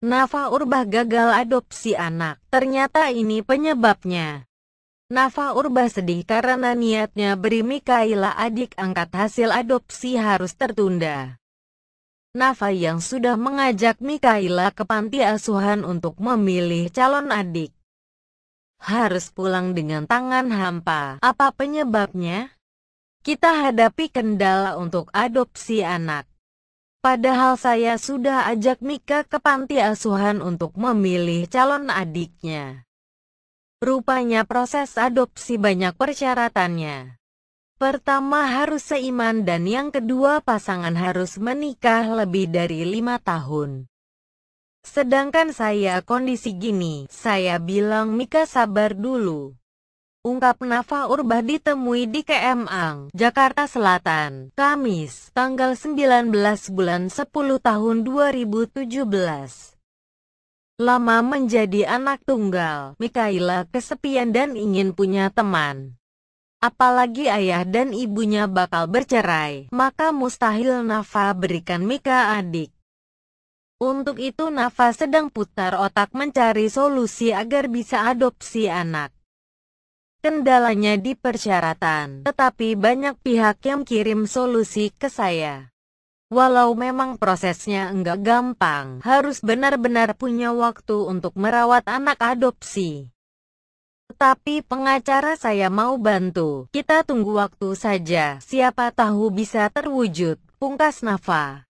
Nafa Urbah gagal adopsi anak. Ternyata ini penyebabnya. Nafa Urbah sedih karena niatnya beri Mikaila adik angkat hasil adopsi harus tertunda. Nafa yang sudah mengajak Mikaila ke panti asuhan untuk memilih calon adik. Harus pulang dengan tangan hampa. Apa penyebabnya? Kita hadapi kendala untuk adopsi anak. Padahal saya sudah ajak Mika ke panti asuhan untuk memilih calon adiknya. Rupanya proses adopsi banyak persyaratannya. Pertama harus seiman dan yang kedua pasangan harus menikah lebih dari lima tahun. Sedangkan saya kondisi gini, saya bilang Mika sabar dulu. Ungkap Nafa Urbah ditemui di KM Ang, Jakarta Selatan, Kamis, tanggal 19 bulan 10 tahun 2017. Lama menjadi anak tunggal, Mikaila kesepian dan ingin punya teman. Apalagi ayah dan ibunya bakal bercerai, maka mustahil Nafa berikan Mika adik. Untuk itu Nafa sedang putar otak mencari solusi agar bisa adopsi anak. Kendalanya di persyaratan, tetapi banyak pihak yang kirim solusi ke saya. Walau memang prosesnya enggak gampang, harus benar-benar punya waktu untuk merawat anak adopsi. Tapi pengacara saya mau bantu, kita tunggu waktu saja, siapa tahu bisa terwujud, pungkas Nafa.